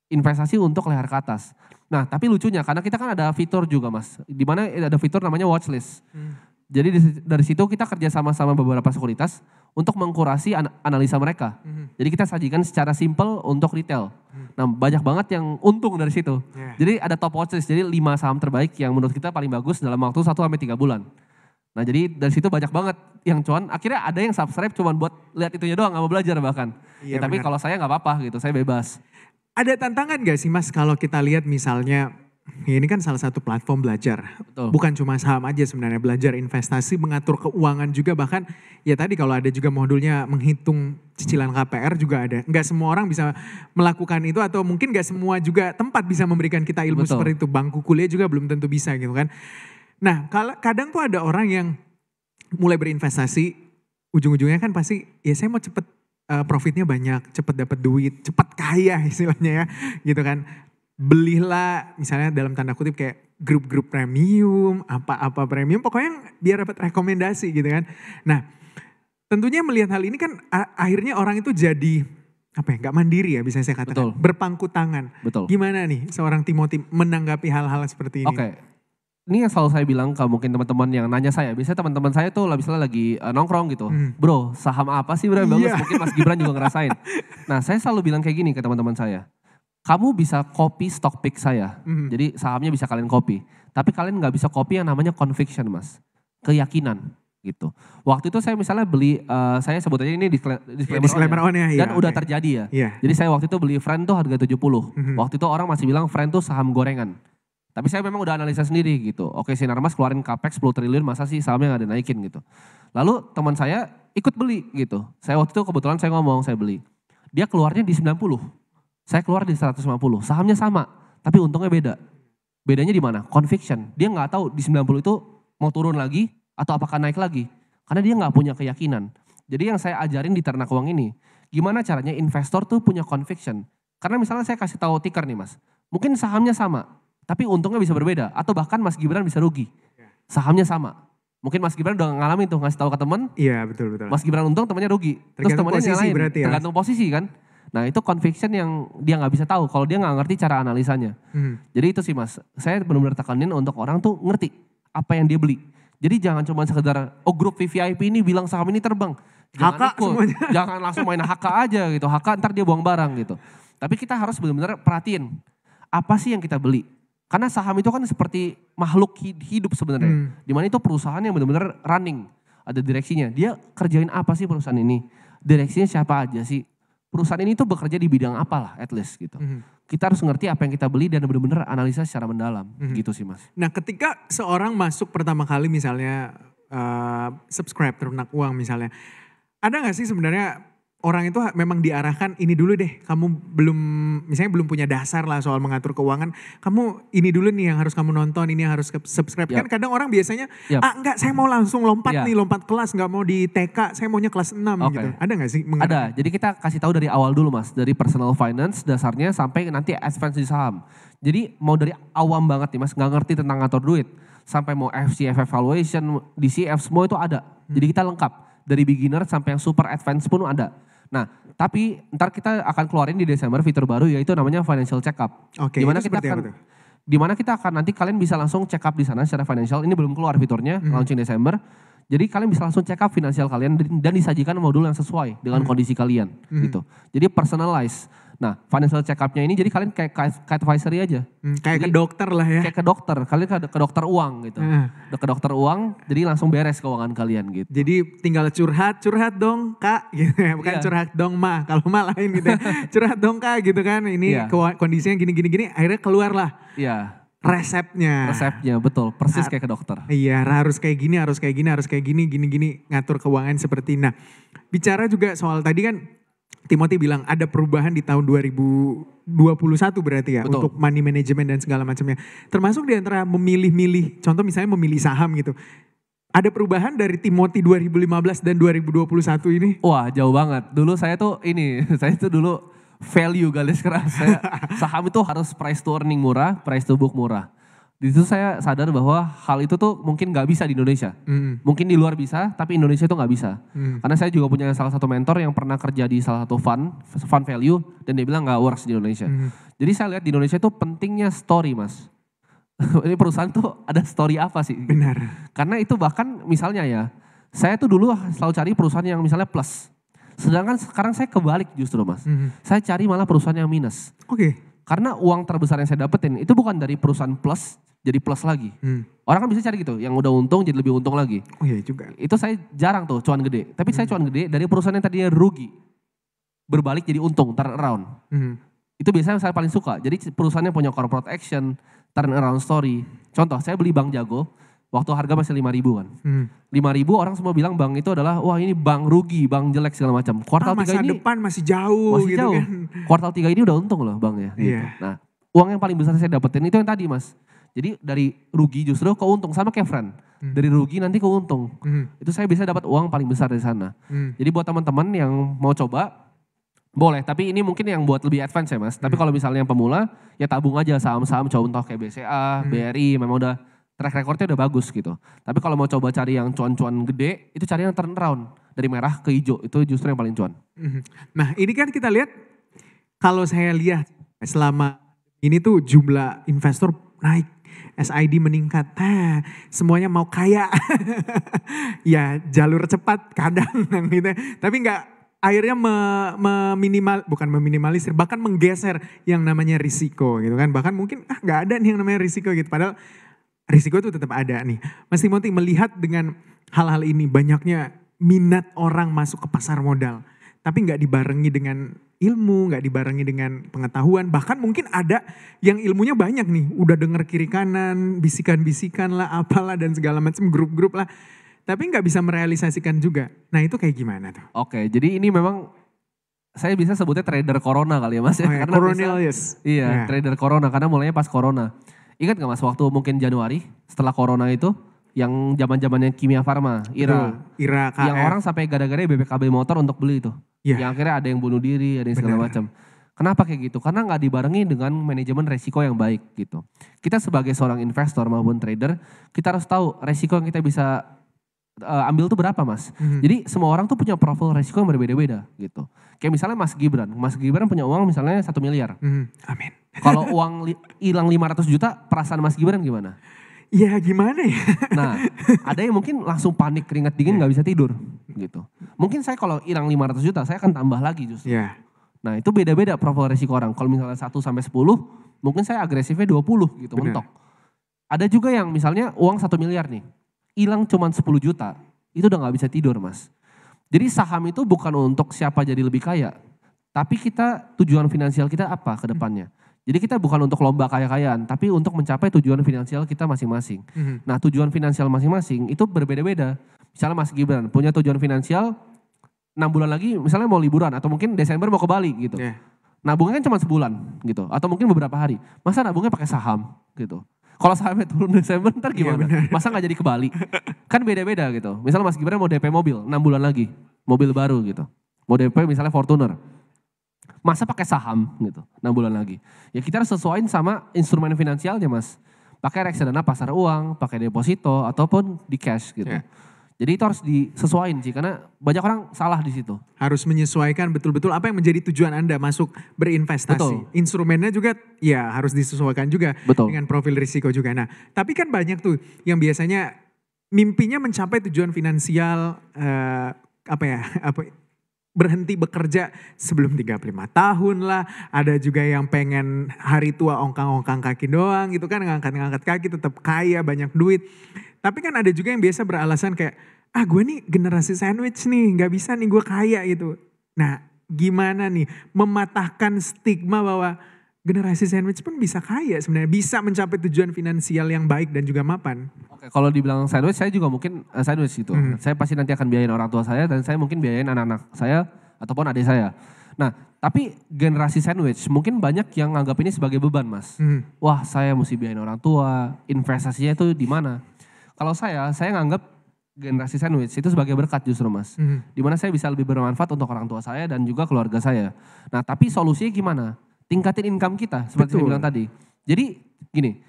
investasi untuk leher ke atas. Nah, tapi lucunya karena kita kan ada fitur juga, Mas. Dimana ada fitur namanya watchlist. Hmm. Jadi dari situ kita kerja sama-sama beberapa sekuritas untuk mengkurasi an analisa mereka. Mm -hmm. Jadi kita sajikan secara simple untuk retail. Mm. Nah banyak banget yang untung dari situ. Yeah. Jadi ada top watches, jadi 5 saham terbaik yang menurut kita paling bagus dalam waktu 1 sampai 3 bulan. Nah jadi dari situ banyak banget yang cuan. Akhirnya ada yang subscribe cuman buat lihat itunya doang, gak mau belajar bahkan. Iya, ya, tapi kalau saya gak apa-apa gitu, saya bebas. Ada tantangan gak sih mas kalau kita lihat misalnya ini kan salah satu platform belajar. Betul. Bukan cuma saham aja sebenarnya, belajar investasi, mengatur keuangan juga bahkan ya tadi kalau ada juga modulnya menghitung cicilan KPR juga ada. Enggak semua orang bisa melakukan itu atau mungkin enggak semua juga tempat bisa memberikan kita ilmu Betul. seperti itu. Bangku kuliah juga belum tentu bisa gitu kan. Nah, kadang tuh ada orang yang mulai berinvestasi ujung-ujungnya kan pasti ya saya mau cepet uh, profitnya banyak, cepet dapat duit, cepet kaya istilahnya ya, gitu kan belilah misalnya dalam tanda kutip kayak grup-grup premium, apa-apa premium, pokoknya biar dapat rekomendasi gitu kan. Nah, tentunya melihat hal ini kan akhirnya orang itu jadi apa ya gak mandiri ya bisa saya katakan Betul. berpangku tangan. Betul. Gimana nih seorang Timothy menanggapi hal-hal seperti ini? Oke. Okay. Ini yang selalu saya bilang ke mungkin teman-teman yang nanya saya. Biasanya teman-teman saya tuh misalnya lagi uh, nongkrong gitu. Hmm. Bro, saham apa sih bro yang bagus? Yeah. Mungkin Mas Gibran juga ngerasain. Nah saya selalu bilang kayak gini ke teman-teman saya kamu bisa copy stock pick saya. Mm. Jadi sahamnya bisa kalian copy. Tapi kalian nggak bisa copy yang namanya conviction mas. Keyakinan gitu. Waktu itu saya misalnya beli, uh, saya sebut aja ini disclaimer, iya, ya. disclaimer on ya. On ya. Dan iya, udah okay. terjadi ya. Yeah. Jadi saya waktu itu beli friend tuh harga 70. Mm -hmm. Waktu itu orang masih bilang friend tuh saham gorengan. Tapi saya memang udah analisa sendiri gitu. Oke Sinarmas keluarin capex 10 triliun masa sih sahamnya gak ada naikin gitu. Lalu teman saya ikut beli gitu. Saya waktu itu kebetulan saya ngomong saya beli. Dia keluarnya di 90. Saya keluar di 150, sahamnya sama, tapi untungnya beda. Bedanya di mana? Conviction. Dia nggak tahu di 90 itu mau turun lagi atau apakah naik lagi. Karena dia nggak punya keyakinan. Jadi yang saya ajarin di ternak uang ini, gimana caranya investor tuh punya conviction. Karena misalnya saya kasih tahu tikar nih mas, mungkin sahamnya sama, tapi untungnya bisa berbeda. Atau bahkan Mas Gibran bisa rugi, sahamnya sama. Mungkin Mas Gibran udah ngalamin tuh ngasih tahu ke temen. Iya betul betul. Mas Gibran untung temannya rugi. Tergantung Terus temannya posisi berarti ya. Tergantung posisi kan. Nah itu conviction yang dia nggak bisa tahu kalau dia nggak ngerti cara analisanya. Hmm. Jadi itu sih mas, saya benar-benar tekanin untuk orang tuh ngerti apa yang dia beli. Jadi jangan cuma sekedar oh grup VVIP ini bilang saham ini terbang. Jangan HK ikut, semuanya. jangan langsung main HK aja gitu. HK ntar dia buang barang gitu. Tapi kita harus benar-benar perhatiin apa sih yang kita beli. Karena saham itu kan seperti makhluk hidup sebenarnya. Hmm. Dimana itu perusahaan yang benar-benar running. Ada direksinya. Dia kerjain apa sih perusahaan ini? Direksinya siapa aja sih? perusahaan ini tuh bekerja di bidang apa lah at least gitu. Mm -hmm. Kita harus ngerti apa yang kita beli dan benar-benar analisa secara mendalam mm -hmm. gitu sih mas. Nah ketika seorang masuk pertama kali misalnya uh, subscribe terunak uang misalnya, ada gak sih sebenarnya orang itu memang diarahkan ini dulu deh kamu belum misalnya belum punya dasar lah soal mengatur keuangan kamu ini dulu nih yang harus kamu nonton ini yang harus subscribe yep. Ya. kan kadang orang biasanya yep. Ya. ah enggak saya mau langsung lompat yep. Ya. nih lompat kelas nggak mau di TK saya maunya kelas 6 okay. gitu ada nggak sih mengarah? ada jadi kita kasih tahu dari awal dulu mas dari personal finance dasarnya sampai nanti advance di saham jadi mau dari awam banget nih mas nggak ngerti tentang ngatur duit sampai mau FCF evaluation DCF semua itu ada hmm. jadi kita lengkap dari beginner sampai yang super advance pun ada Nah, tapi ntar kita akan keluarin di Desember fitur baru yaitu namanya financial check up. Oke. Okay, kita akan, apa tuh? kita akan nanti kalian bisa langsung check up di sana secara financial. Ini belum keluar fiturnya, hmm. launching Desember. Jadi kalian bisa langsung check up finansial kalian dan disajikan modul yang sesuai dengan hmm. kondisi kalian hmm. gitu. Jadi personalize Nah, financial check up-nya ini jadi kalian kayak ke advisory aja. Hmm, kayak jadi, ke dokter lah ya. Kayak ke dokter, kalian ke, ke dokter uang gitu. Hmm. Ke dokter uang, jadi langsung beres keuangan kalian gitu. Jadi tinggal curhat, curhat dong kak gitu iya. Bukan yeah. curhat dong ma, kalau ma lain gitu ya. curhat dong kak gitu kan, ini yeah. Iya. kondisinya gini-gini-gini akhirnya keluar lah. Iya. Yeah resepnya. Resepnya betul, persis Ar ah, kayak ke dokter. Iya, harus kayak gini, harus kayak gini, harus kayak gini, gini-gini ngatur keuangan seperti. ini. Nah, bicara juga soal tadi kan Timothy bilang ada perubahan di tahun 2021 berarti ya Betul. untuk money management dan segala macamnya. Termasuk di antara memilih-milih, contoh misalnya memilih saham gitu. Ada perubahan dari Timothy 2015 dan 2021 ini? Wah, jauh banget. Dulu saya tuh ini, saya tuh dulu value galis keras. Saya, saham itu harus price to earning murah, price to book murah di situ saya sadar bahwa hal itu tuh mungkin nggak bisa di Indonesia. Mm. Mungkin di luar bisa, tapi Indonesia itu nggak bisa. Mm. Karena saya juga punya salah satu mentor yang pernah kerja di salah satu fund, fund value, dan dia bilang nggak works di Indonesia. Mm. Jadi saya lihat di Indonesia itu pentingnya story, mas. Ini perusahaan tuh ada story apa sih? Benar. Karena itu bahkan misalnya ya, saya tuh dulu selalu cari perusahaan yang misalnya plus. Sedangkan sekarang saya kebalik justru mas. Mm Saya cari malah perusahaan yang minus. Oke. Okay. Karena uang terbesar yang saya dapetin itu bukan dari perusahaan plus jadi plus lagi. Hmm. Orang kan bisa cari gitu, yang udah untung jadi lebih untung lagi. Oh iya juga. Itu saya jarang tuh cuan gede. Tapi hmm. saya cuan gede dari perusahaan yang tadinya rugi. Berbalik jadi untung, turn around. Hmm. Itu biasanya saya paling suka. Jadi perusahaannya punya corporate action, turn around story. Contoh, saya beli Bank Jago, Waktu harga masih lima ribu kan. Hmm. ribu orang semua bilang bank itu adalah wah ini bank rugi, bank jelek segala macam. Kuartal ah, tiga ini depan masih jauh masih gitu jauh. kan. Kuartal tiga ini udah untung loh banknya. Gitu. Yeah. Nah uang yang paling besar saya dapetin itu yang tadi mas. Jadi dari rugi justru ke untung sama kayak friend. Hmm. Dari rugi nanti ke untung. Hmm. Itu saya bisa dapat uang paling besar dari sana. Hmm. Jadi buat teman-teman yang mau coba boleh, tapi ini mungkin yang buat lebih advance ya mas. Hmm. Tapi kalau misalnya yang pemula, ya tabung aja saham-saham contoh kayak BCA, hmm. BRI, memang udah track recordnya udah bagus gitu. Tapi kalau mau coba cari yang cuan-cuan gede, itu cari yang turn around dari merah ke hijau itu justru yang paling cuan. Mhm. Nah ini kan kita lihat kalau saya lihat selama ini tuh jumlah investor naik, SID meningkat, nah, semuanya mau kaya, ya jalur cepat kadang gitu. Tapi nggak akhirnya meminimal bukan meminimalisir bahkan menggeser yang namanya risiko gitu kan bahkan mungkin ah nggak ada nih yang namanya risiko gitu padahal risiko itu tetap ada nih. Mas Timothy melihat dengan hal-hal ini banyaknya minat orang masuk ke pasar modal. Tapi nggak dibarengi dengan ilmu, nggak dibarengi dengan pengetahuan. Bahkan mungkin ada yang ilmunya banyak nih. Udah denger kiri kanan, bisikan-bisikan lah, apalah dan segala macam grup-grup lah. Tapi nggak bisa merealisasikan juga. Nah itu kayak gimana tuh? Oke, jadi ini memang saya bisa sebutnya trader corona kali ya mas. Ya. Oh ya, Karena bisa, yes. Iya, yeah. trader corona. Karena mulainya pas corona. Ingat gak mas waktu mungkin Januari setelah corona itu yang zaman zamannya kimia farma, Ira, Betul. Ira, KF. yang orang sampai gara-gara BPKB ya motor untuk beli itu, yeah. yang akhirnya ada yang bunuh diri, ada yang segala macam. Kenapa kayak gitu? Karena nggak dibarengi dengan manajemen resiko yang baik gitu. Kita sebagai seorang investor maupun trader, kita harus tahu resiko yang kita bisa uh, ambil itu berapa mas. hmm Jadi semua orang tuh punya profil resiko yang berbeda-beda gitu. Kayak misalnya Mas Gibran, Mas Gibran punya uang misalnya satu miliar. Mm-hmm. Amin kalau uang hilang lima 500 juta, perasaan Mas Gibran gimana? Iya gimana ya? Nah, ada yang mungkin langsung panik keringat dingin ya. nggak yeah. bisa tidur gitu. Mungkin saya kalau hilang 500 juta, saya akan tambah lagi justru. Yeah. Nah, itu beda-beda profil resiko orang. Kalau misalnya 1 sampai sepuluh, mungkin saya agresifnya 20 gitu, Bener. mentok. Ada juga yang misalnya uang satu miliar nih, hilang cuma 10 juta, itu udah nggak bisa tidur, Mas. Jadi saham itu bukan untuk siapa jadi lebih kaya, tapi kita tujuan finansial kita apa ke depannya? Hmm jadi kita bukan untuk lomba kaya-kayaan, tapi untuk mencapai tujuan finansial kita masing-masing. Mm-hmm. Nah tujuan finansial masing-masing itu berbeda-beda. Misalnya Mas Gibran punya tujuan finansial 6 bulan lagi misalnya mau liburan atau mungkin Desember mau ke Bali gitu. Yeah. Iya. Nabungnya kan cuma sebulan gitu atau mungkin beberapa hari. Masa nabungnya pakai saham gitu. Kalau sahamnya turun Desember ntar iya, gimana? Yeah, Masa nggak jadi ke Bali? kan beda-beda gitu. Misalnya Mas Gibran mau DP mobil 6 bulan lagi, mobil baru gitu. Mau DP misalnya Fortuner Masa pakai saham gitu, 6 bulan lagi. Ya kita harus sesuaiin sama instrumen finansialnya mas. Pakai reksadana pasar uang, pakai deposito, ataupun di cash gitu. Yeah. Jadi itu harus disesuaikan sih karena banyak orang salah di situ. Harus menyesuaikan betul-betul apa yang menjadi tujuan Anda masuk berinvestasi. Betul. Instrumennya juga ya harus disesuaikan juga betul. dengan profil risiko juga. Nah, tapi kan banyak tuh yang biasanya mimpinya mencapai tujuan finansial eh, apa ya? apa berhenti bekerja sebelum 35 tahun lah. Ada juga yang pengen hari tua ongkang-ongkang kaki doang gitu kan. Ngangkat-ngangkat kaki tetap kaya banyak duit. Tapi kan ada juga yang biasa beralasan kayak ah gue nih generasi sandwich nih gak bisa nih gue kaya gitu. Nah gimana nih mematahkan stigma bahwa generasi sandwich pun bisa kaya sebenarnya bisa mencapai tujuan finansial yang baik dan juga mapan. Oke, kalau dibilang sandwich saya juga mungkin uh, sandwich itu, Hmm. Saya pasti nanti akan biayain orang tua saya dan saya mungkin biayain anak-anak saya ataupun adik saya. Nah, tapi generasi sandwich mungkin banyak yang nganggap ini sebagai beban, Mas. Hmm. Wah, saya mesti biayain orang tua, investasinya itu di mana? Kalau saya, saya nganggap generasi sandwich itu sebagai berkat justru mas, mm. dimana saya bisa lebih bermanfaat untuk orang tua saya dan juga keluarga saya. Nah tapi solusinya gimana? tingkatin income kita seperti Betul. saya bilang tadi. Jadi gini,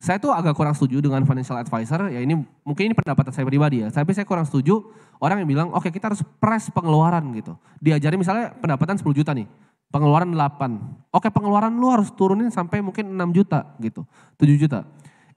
saya tuh agak kurang setuju dengan financial advisor. Ya ini mungkin ini pendapat saya pribadi ya. Tapi saya kurang setuju orang yang bilang, oke okay, kita harus press pengeluaran gitu. Diajari misalnya pendapatan 10 juta nih, pengeluaran 8. Oke okay, pengeluaran lu harus turunin sampai mungkin 6 juta gitu, 7 juta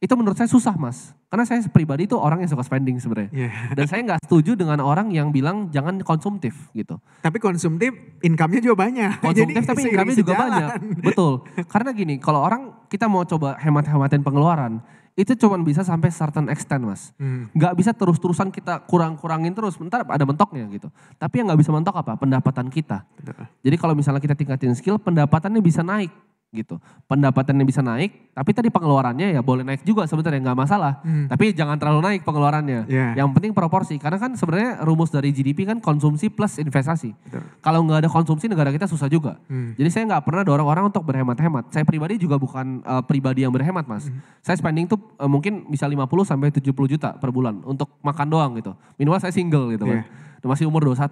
itu menurut saya susah mas. Karena saya pribadi itu orang yang suka spending sebenarnya. Yeah. Dan saya nggak setuju dengan orang yang bilang jangan konsumtif gitu. Tapi konsumtif income-nya juga banyak. Konsumtif tapi income-nya juga sejalan. banyak. Betul. Karena gini, kalau orang kita mau coba hemat-hematin pengeluaran, itu cuma bisa sampai certain extent mas. Hmm. bisa terus-terusan kita kurang-kurangin terus, bentar ada mentoknya gitu. Tapi yang nggak bisa mentok apa? Pendapatan kita. Betul. Jadi kalau misalnya kita tingkatin skill, pendapatannya bisa naik gitu. Pendapatannya bisa naik, tapi tadi pengeluarannya ya boleh naik juga sebenarnya nggak masalah. Hmm. Tapi jangan terlalu naik pengeluarannya. Yeah. Yang penting proporsi, karena kan sebenarnya rumus dari GDP kan konsumsi plus investasi. Kalau nggak ada konsumsi negara kita susah juga. Hmm. Jadi saya nggak pernah dorong orang untuk berhemat-hemat. Saya pribadi juga bukan uh, pribadi yang berhemat mas. Hmm. Saya spending tuh uh, mungkin bisa 50 sampai 70 juta per bulan untuk makan doang gitu. Minimal saya single gitu yeah. kan. Masih umur 21.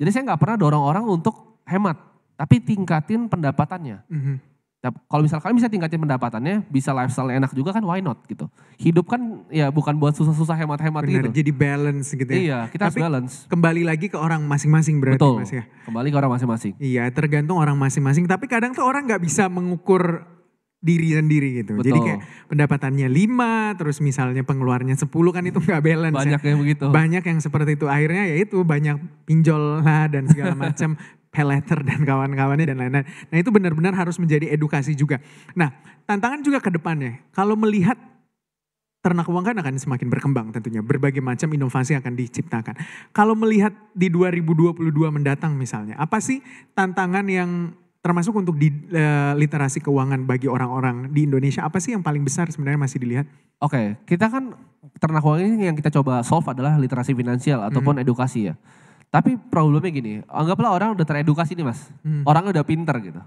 Jadi saya nggak pernah dorong orang untuk hemat, tapi tingkatin pendapatannya. -hmm kalau misalnya kalian bisa tingkatin pendapatannya, bisa lifestyle enak juga kan why not gitu. Hidup kan ya bukan buat susah-susah hemat-hemat gitu. jadi balance gitu ya. Iya, kita Tapi harus balance. kembali lagi ke orang masing-masing berarti Betul, Mas ya. kembali ke orang masing-masing. Iya, tergantung orang masing-masing. Tapi kadang tuh orang gak bisa mengukur diri sendiri gitu. Betul. Jadi kayak pendapatannya 5, terus misalnya pengeluarannya 10 kan itu nggak balance. Ya. Banyak ya. yang begitu. Banyak yang seperti itu. Akhirnya ya itu banyak pinjol lah dan segala macam peleter dan kawan-kawannya dan lain-lain. Nah itu benar-benar harus menjadi edukasi juga. Nah tantangan juga ke depannya, kalau melihat ternak uang kan akan semakin berkembang tentunya. Berbagai macam inovasi akan diciptakan. Kalau melihat di 2022 mendatang misalnya, apa sih tantangan yang termasuk untuk di e, literasi keuangan bagi orang-orang di Indonesia apa sih yang paling besar sebenarnya masih dilihat? Oke, okay, kita kan ternak uang ini yang kita coba solve adalah literasi finansial ataupun mm -hmm. edukasi ya. Tapi problemnya gini, anggaplah orang udah teredukasi nih mas, hmm. orang udah pinter gitu.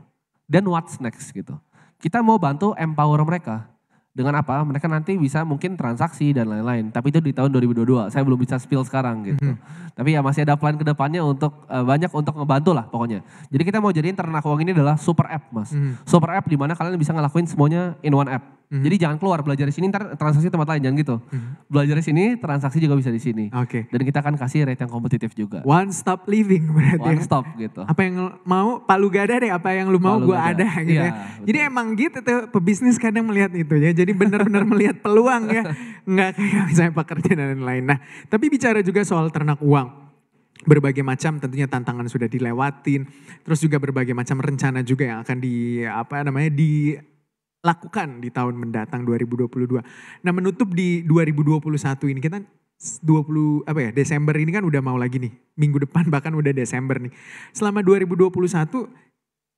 Dan what's next gitu. Kita mau bantu empower mereka. Dengan apa? Mereka nanti bisa mungkin transaksi dan lain-lain. Tapi itu di tahun 2022, saya belum bisa spill sekarang gitu. Hmm. Tapi ya masih ada plan kedepannya untuk uh, banyak untuk ngebantu lah pokoknya. Jadi kita mau jadiin ternak uang ini adalah super app mas. Hmm. Super app di mana kalian bisa ngelakuin semuanya in one app hmm Jadi jangan keluar belajar di sini ntar transaksi tempat lain jangan gitu. Mm-hmm. Belajar di sini transaksi juga bisa di sini. Oke. Okay. Dan kita akan kasih rate yang kompetitif juga. One stop living berarti. One ya. stop gitu. Apa yang mau palu ada deh apa yang lu mau gue ada gitu iya, ya. ya. Jadi emang gitu tuh pebisnis kadang melihat itu ya. Jadi benar-benar melihat peluang ya. Enggak kayak misalnya pekerjaan dan lain-lain. Nah tapi bicara juga soal ternak uang berbagai macam tentunya tantangan sudah dilewatin terus juga berbagai macam rencana juga yang akan di apa namanya di lakukan di tahun mendatang 2022. Nah menutup di 2021 ini kita 20 apa ya Desember ini kan udah mau lagi nih minggu depan bahkan udah Desember nih. Selama 2021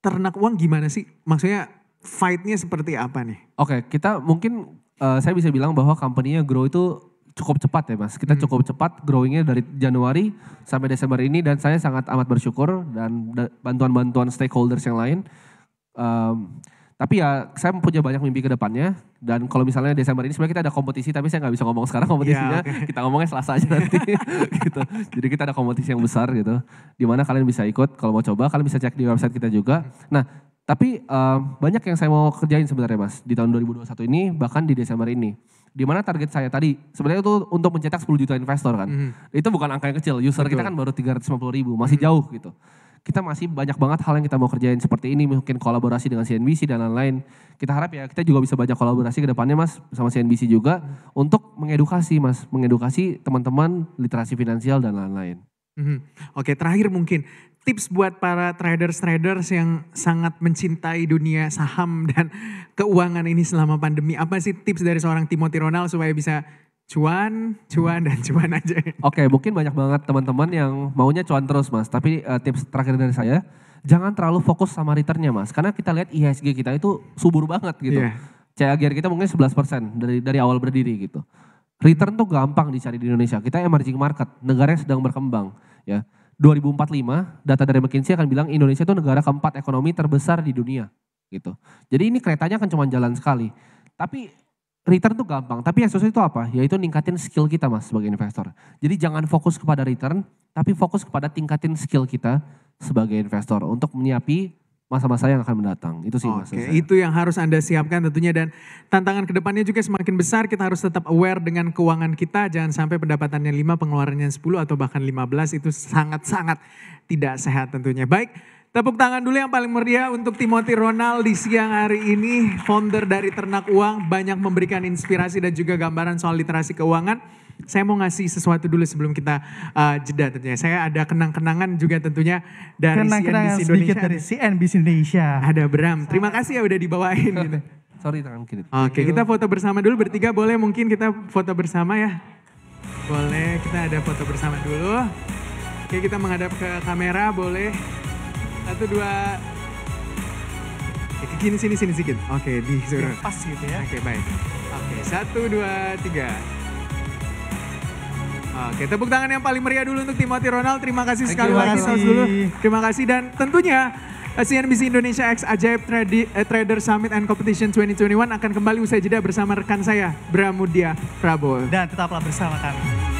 ternak uang gimana sih? Maksudnya fightnya seperti apa nih? Oke okay, kita mungkin uh, saya bisa bilang bahwa company-nya grow itu cukup cepat ya mas. Kita hmm. cukup cepat growingnya dari Januari sampai Desember ini dan saya sangat amat bersyukur dan bantuan-bantuan stakeholders yang lain. Um, tapi ya saya punya banyak mimpi ke depannya dan kalau misalnya Desember ini sebenarnya kita ada kompetisi tapi saya nggak bisa ngomong sekarang iya, kompetisinya. Yeah, okay. Kita ngomongnya Selasa aja nanti gitu. Jadi kita ada kompetisi yang besar gitu. Di mana kalian bisa ikut kalau mau coba kalian bisa cek di website kita juga. Nah, tapi um, banyak yang saya mau kerjain sebenarnya Mas di tahun 2021 ini bahkan di Desember ini. Di mana target saya tadi sebenarnya itu untuk mencetak 10 juta investor kan. Mm -hmm. Itu bukan angka yang kecil. User Betul. kita kan baru 350 ribu, masih mm -hmm. jauh gitu kita masih banyak banget hal yang kita mau kerjain seperti ini mungkin kolaborasi dengan CNBC dan lain-lain. Kita harap ya kita juga bisa banyak kolaborasi ke depannya Mas sama CNBC juga hmm. untuk mengedukasi Mas, mengedukasi teman-teman literasi finansial dan lain-lain. Hmm. Oke, terakhir mungkin tips buat para traders-traders yang sangat mencintai dunia saham dan keuangan ini selama pandemi. Apa sih tips dari seorang Timothy Ronald supaya bisa cuan, cuan dan cuan aja. Oke, okay, mungkin banyak banget teman-teman yang maunya cuan terus, Mas. Tapi uh, tips terakhir dari saya, jangan terlalu fokus sama returnnya, Mas. Karena kita lihat IHSG kita itu subur banget gitu. Yeah. CAGR kita mungkin 11% dari dari awal berdiri gitu. Return tuh gampang dicari di Indonesia. Kita emerging market, negara yang sedang berkembang, ya. 2045 data dari McKinsey akan bilang Indonesia itu negara keempat ekonomi terbesar di dunia gitu. Jadi ini keretanya akan cuma jalan sekali. Tapi return tuh gampang, tapi yang susah itu apa? Yaitu ningkatin skill kita mas sebagai investor. Jadi jangan fokus kepada return, tapi fokus kepada tingkatin skill kita sebagai investor untuk menyiapi masa-masa yang akan mendatang. Itu sih Oke, okay, itu yang harus Anda siapkan tentunya dan tantangan kedepannya juga semakin besar. Kita harus tetap aware dengan keuangan kita. Jangan sampai pendapatannya 5, pengeluarannya 10 atau bahkan 15 itu sangat-sangat tidak sehat tentunya. Baik, Tepuk tangan dulu yang paling meriah untuk Timothy Ronald di siang hari ini, founder dari Ternak Uang, banyak memberikan inspirasi dan juga gambaran soal literasi keuangan. Saya mau ngasih sesuatu dulu sebelum kita uh, jeda tentunya. Saya ada kenang-kenangan juga tentunya dari kenang -kenang CNBC Indonesia. Sedikit dari CNBC Indonesia. Ada Bram. Terima kasih ya udah dibawain gitu. Sorry tangan kiri. Oke, kita foto bersama dulu bertiga boleh mungkin kita foto bersama ya. Boleh, kita ada foto bersama dulu. Oke, kita menghadap ke kamera boleh. Satu dua. Eh, ke sini sini sedikit. Oke, di Pas gitu ya. Oke, baik. Oke, satu dua tiga. Oke, tepuk tangan yang paling meriah dulu untuk Timothy Ronald. Terima kasih Thank sekali lagi Saus dulu. Terima kasih dan tentunya CNBC eh, Indonesia X Ajaib Tradi eh, Trader Summit and Competition 2021 akan kembali usai jeda bersama rekan saya Bramudia Prabowo. Dan tetaplah bersama kami.